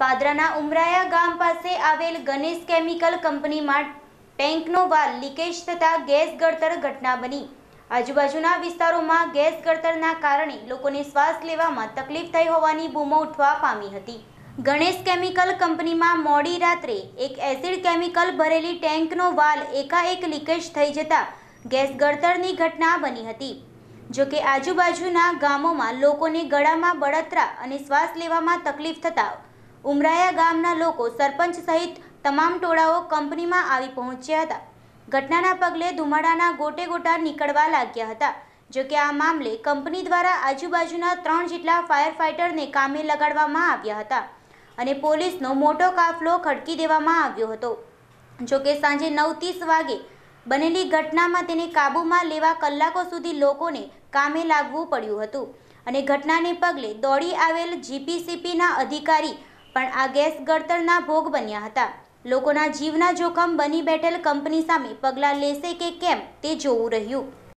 પાદરાના ઉમરાયા ગામ પાસે આવેલ ગણેશ કેમિકલ કંપનીમાં ટેન્કનો વાલ લીકેજ થતાં ગેસ ગળતર ઘટના બની આજુબાજુના વિસ્તારોમાં ગેસ ગળતરના કારણે લોકોને શ્વાસ લેવામાં તકલીફ થઈ હોવાની બૂમો ઉઠવા પામી હતી ગણેશ કેમિકલ કંપનીમાં મોડી રાત્રે એક એસિડ કેમિકલ ભરેલી ટેન્કનો વાલ એકાએક લીકેજ થઈ જતા ગેસ ગળતરની ઘટના બની હતી જોકે આજુબાજુના ગામોમાં લોકોને ગળામાં બળતરા અને શ્વાસ લેવામાં તકલીફ થતાં ઉમરાયા ગામના લોકો સરપંચ સહિત તમામ ટોળાઓ કંપનીમાં આવી પહોંચ્યા હતા ઘટનાના પગલે ધુમાડાના ગોટે ગોટા નીકળવા લાગ્યા હતા જો કે આ મામલે કંપની દ્વારા આજુબાજુના ત્રણ જેટલા ફાયર ફાઇટરને કામે લગાડવામાં આવ્યા હતા અને પોલીસનો મોટો કાફલો ખડકી દેવામાં આવ્યો હતો જો કે સાંજે નવ ત્રીસ વાગે બનેલી ઘટનામાં તેને કાબૂમાં લેવા કલાકો સુધી લોકોને કામે લાગવું પડ્યું હતું અને ઘટનાને પગલે દોડી આવેલ જીપીસીપીના અધિકારી પણ આ ગેસ ગળતરના ભોગ બન્યા હતા લોકોના જીવના જોખમ બની બેઠેલ કંપની સામે પગલાં લેશે કે કેમ તે જોવું રહ્યું